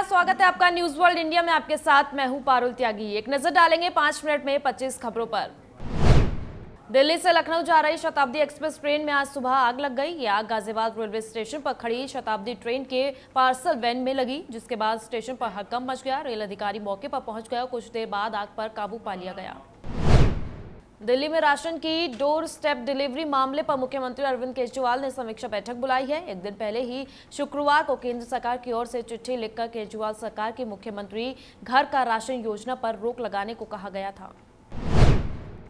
नमस्कार स्वागत है आपका न्यूज वर्ल्ड इंडिया में आपके साथ मैं हूं पारुल त्यागी एक नजर डालेंगे पांच मिनट में पच्चीस खबरों पर दिल्ली से लखनऊ जा रही शताब्दी एक्सप्रेस ट्रेन में आज सुबह आग लग गई यह आग गाजियाबाद रेलवे स्टेशन पर खड़ी शताब्दी ट्रेन के पार्सल वैन में लगी जिसके बाद स्टेशन पर हक्कम मच गया रेल अधिकारी मौके पर पहुंच गया कुछ देर बाद आग पर काबू पा लिया गया दिल्ली में राशन की डोर स्टेप डिलीवरी मामले पर मुख्यमंत्री अरविंद केजरीवाल ने समीक्षा बैठक बुलाई है एक दिन पहले ही शुक्रवार को केंद्र सरकार की ओर से चिट्ठी लिखकर केजरीवाल सरकार की मुख्यमंत्री घर का राशन योजना पर रोक लगाने को कहा गया था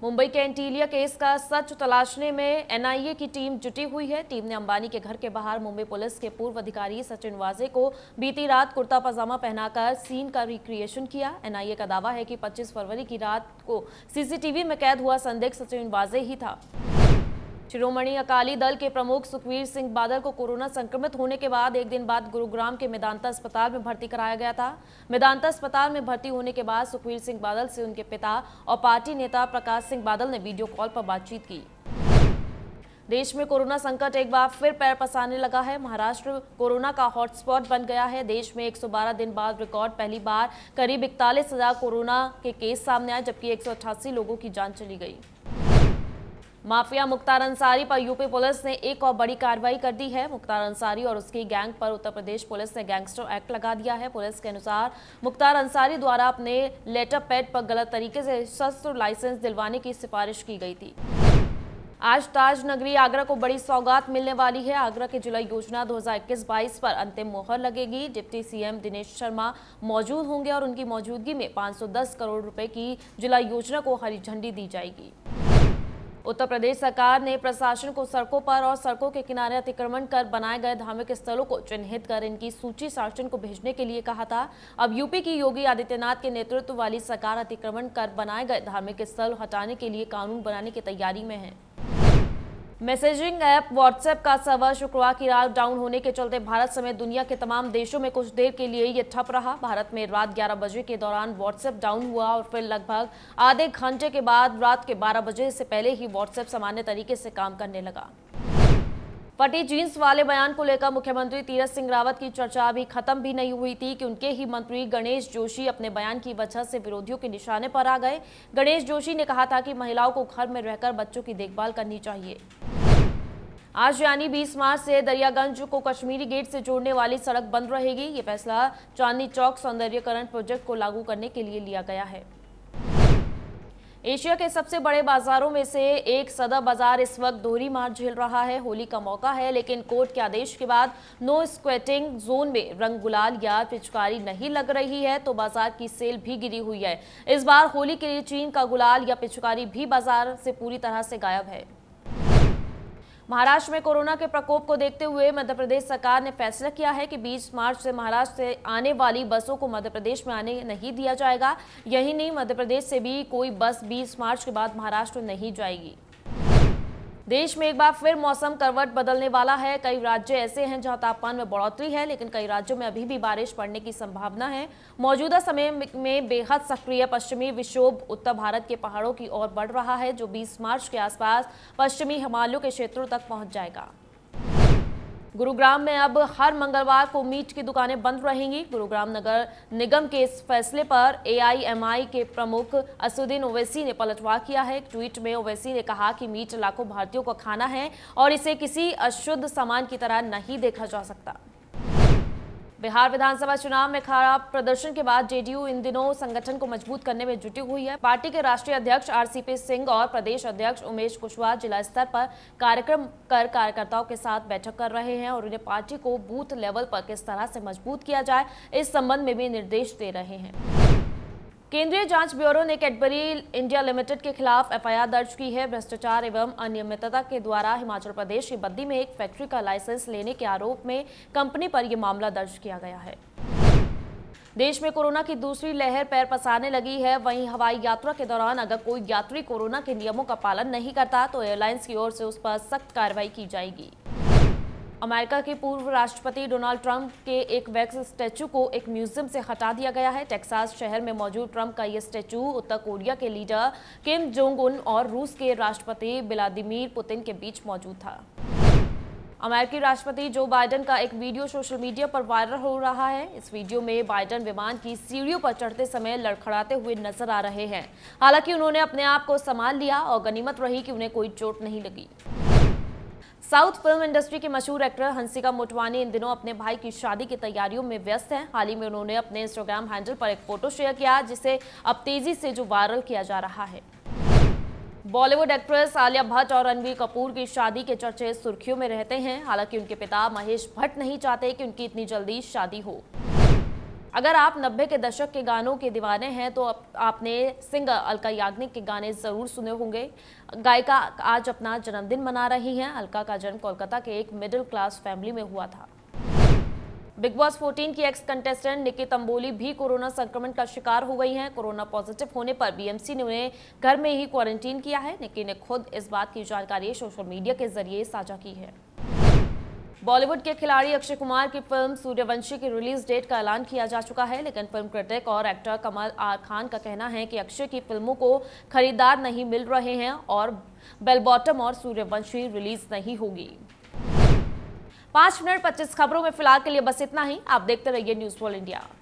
मुंबई के एंटीलिया केस का सच तलाशने में एनआईए की टीम जुटी हुई है टीम ने अंबानी के घर के बाहर मुंबई पुलिस के पूर्व अधिकारी सचिन वाजे को बीती रात कुर्ता पजामा पहनाकर सीन का रिक्रिएशन किया एनआईए का दावा है कि 25 फरवरी की रात को सीसीटीवी में कैद हुआ संदिग्ध सचिन वाजे ही था शिरोमणि अकाली दल के प्रमुख सुखवीर सिंह बादल को कोरोना संक्रमित होने के बाद एक दिन बाद गुरुग्राम के मेदांता अस्पताल में भर्ती कराया गया था मेदांता अस्पताल में भर्ती होने के बाद सुखवीर सिंह बादल से उनके पिता और पार्टी नेता प्रकाश सिंह बादल ने वीडियो कॉल पर बातचीत की देश में कोरोना संकट एक बार फिर पैर पसारने लगा है महाराष्ट्र कोरोना का हॉटस्पॉट बन गया है देश में 112 दिन बाद रिकॉर्ड पहली बार करीब इकतालीस हजार कोरोना के केस सामने आए जबकि एक लोगों की जान चली गई माफिया मुख्तार अंसारी पर यूपी पुलिस ने एक और बड़ी कार्रवाई कर दी है मुख्तार अंसारी और उसकी गैंग पर उत्तर प्रदेश पुलिस ने गैंगस्टर एक्ट लगा दिया है पुलिस के अनुसार मुख्तार अंसारी द्वारा अपने लेटर पैड पर गलत तरीके से शस्त्र लाइसेंस दिलवाने की सिफारिश की गई थी आज ताज नगरी आगरा को बड़ी सौगात मिलने वाली है आगरा की जिला योजना 2021-22 पर अंतिम मोहर लगेगी डिप्टी सीएम दिनेश शर्मा मौजूद होंगे और उनकी मौजूदगी में 510 करोड़ रुपए की जिला योजना को हरी झंडी दी जाएगी उत्तर प्रदेश सरकार ने प्रशासन को सड़कों पर और सड़कों के किनारे अतिक्रमण कर बनाए गए धार्मिक स्थलों को चिन्हित कर इनकी सूची शासन को भेजने के लिए कहा था अब यूपी की योगी आदित्यनाथ के नेतृत्व वाली सरकार अतिक्रमण कर बनाए गए धार्मिक स्थल हटाने के लिए कानून बनाने की तैयारी में है मैसेजिंग ऐप व्हाट्सएप का सर्वर शुक्रवार की रात डाउन होने के चलते भारत समेत दुनिया के तमाम देशों में कुछ देर के लिए ये ठप रहा भारत में रात 11 बजे के दौरान व्हाट्सएप डाउन हुआ और फिर लगभग आधे घंटे के बाद रात के 12 बजे से पहले ही व्हाट्सएप सामान्य तरीके से काम करने लगा फटी जींस वाले बयान को लेकर मुख्यमंत्री तीरथ सिंह रावत की चर्चा अभी खत्म भी नहीं हुई थी कि उनके ही मंत्री गणेश जोशी अपने बयान की वजह से विरोधियों के निशाने पर आ गए गणेश जोशी ने कहा था कि महिलाओं को घर में रहकर बच्चों की देखभाल करनी चाहिए आज यानी 20 मार्च से दरियागंज को कश्मीरी गेट से जोड़ने वाली सड़क बंद रहेगी ये फैसला चांदनी चौक सौंदर्यकरण प्रोजेक्ट को लागू करने के लिए लिया गया है एशिया के सबसे बड़े बाजारों में से एक सदा बाजार इस वक्त दोहरी मार झेल रहा है होली का मौका है लेकिन कोर्ट के आदेश के बाद नो स्क्वेटिंग जोन में रंग गुलाल या पिचकारी नहीं लग रही है तो बाजार की सेल भी गिरी हुई है इस बार होली के लिए चीन का गुलाल या पिचकारी भी बाजार से पूरी तरह से गायब है महाराष्ट्र में कोरोना के प्रकोप को देखते हुए मध्य प्रदेश सरकार ने फैसला किया है कि 20 मार्च से महाराष्ट्र से आने वाली बसों को मध्य प्रदेश में आने नहीं दिया जाएगा यही नहीं मध्य प्रदेश से भी कोई बस 20 मार्च के बाद महाराष्ट्र नहीं जाएगी देश में एक बार फिर मौसम करवट बदलने वाला है कई राज्य ऐसे हैं जहां तापमान में बढ़ोतरी है लेकिन कई राज्यों में अभी भी बारिश पड़ने की संभावना है मौजूदा समय में बेहद सक्रिय पश्चिमी विक्षोभ उत्तर भारत के पहाड़ों की ओर बढ़ रहा है जो 20 मार्च के आसपास पश्चिमी हिमालयों के क्षेत्रों तक पहुंच जाएगा गुरुग्राम में अब हर मंगलवार को मीट की दुकानें बंद रहेंगी गुरुग्राम नगर निगम के इस फैसले पर एआईएमआई के प्रमुख असुद्दीन ओवैसी ने पलटवार किया है एक ट्वीट में ओवैसी ने कहा कि मीट लाखों भारतीयों का खाना है और इसे किसी अशुद्ध सामान की तरह नहीं देखा जा सकता बिहार विधानसभा चुनाव में खराब प्रदर्शन के बाद जेडीयू इन दिनों संगठन को मजबूत करने में जुटी हुई है पार्टी के राष्ट्रीय अध्यक्ष आरसीपी सिंह और प्रदेश अध्यक्ष उमेश कुशवाहा जिला स्तर पर कार्यक्रम कर कार्यकर्ताओं के साथ बैठक कर रहे हैं और उन्हें पार्टी को बूथ लेवल पर किस तरह से मजबूत किया जाए इस संबंध में भी निर्देश दे रहे हैं केंद्रीय जांच ब्यूरो ने कैडबरी इंडिया लिमिटेड के खिलाफ एफआईआर दर्ज की है भ्रष्टाचार एवं अनियमितता के द्वारा हिमाचल प्रदेश की बद्दी में एक फैक्ट्री का लाइसेंस लेने के आरोप में कंपनी पर यह मामला दर्ज किया गया है देश में कोरोना की दूसरी लहर पैर पसारने लगी है वहीं हवाई यात्रा के दौरान अगर कोई यात्री कोरोना के नियमों का पालन नहीं करता तो एयरलाइंस की ओर से उस पर सख्त कार्रवाई की जाएगी अमेरिका के पूर्व राष्ट्रपति डोनाल्ड ट्रंप के एक वैक्स स्टैचू को एक म्यूजियम से हटा दिया गया है टेक्सास शहर में मौजूद ट्रंप का यह स्टैचू उत्तर कोरिया के लीडर किम जोंग उन और रूस के राष्ट्रपति व्लादिमीर पुतिन के बीच मौजूद था अमेरिकी राष्ट्रपति जो बाइडन का एक वीडियो सोशल मीडिया पर वायरल हो रहा है इस वीडियो में बाइडन विमान की सीढ़ियों पर चढ़ते समय लड़खड़ाते हुए नजर आ रहे हैं हालांकि उन्होंने अपने आप को संभाल लिया और गनीमत रही कि उन्हें कोई चोट नहीं लगी साउथ फिल्म इंडस्ट्री के मशहूर एक्टर हंसिका मोटवानी इन दिनों अपने भाई की शादी की तैयारियों में व्यस्त हैं हाल ही में उन्होंने अपने इंस्टाग्राम हैंडल पर एक फोटो शेयर किया जिसे अब तेजी से जो वायरल किया जा रहा है बॉलीवुड एक्ट्रेस आलिया भट्ट और रणवीर कपूर की शादी के चर्चे सुर्खियों में रहते हैं हालांकि उनके पिता महेश भट्ट नहीं चाहते कि उनकी इतनी जल्दी शादी हो अगर आप नब्बे के दशक के गानों के दीवाने हैं तो आपने सिंगर अलका याग्निक के गाने ज़रूर सुने होंगे गायिका आज अपना जन्मदिन मना रही हैं अलका का जन्म कोलकाता के एक मिडिल क्लास फैमिली में हुआ था बिग बॉस 14 की एक्स कंटेस्टेंट निकी तंबोली भी कोरोना संक्रमण का शिकार हो गई हैं कोरोना पॉजिटिव होने पर बीएमसी ने उन्हें घर में ही क्वारंटीन किया है निकी ने खुद इस बात की जानकारी सोशल मीडिया के जरिए साझा की है बॉलीवुड के खिलाड़ी अक्षय कुमार की फिल्म सूर्यवंशी की रिलीज डेट का ऐलान किया जा चुका है लेकिन फिल्म क्रिटिक और एक्टर कमल आर खान का कहना है कि अक्षय की फिल्मों को खरीदार नहीं मिल रहे हैं और बेलबॉटम और सूर्यवंशी रिलीज नहीं होगी पांच मिनट पच्चीस खबरों में फिलहाल के लिए बस इतना ही आप देखते रहिए न्यूज फॉल इंडिया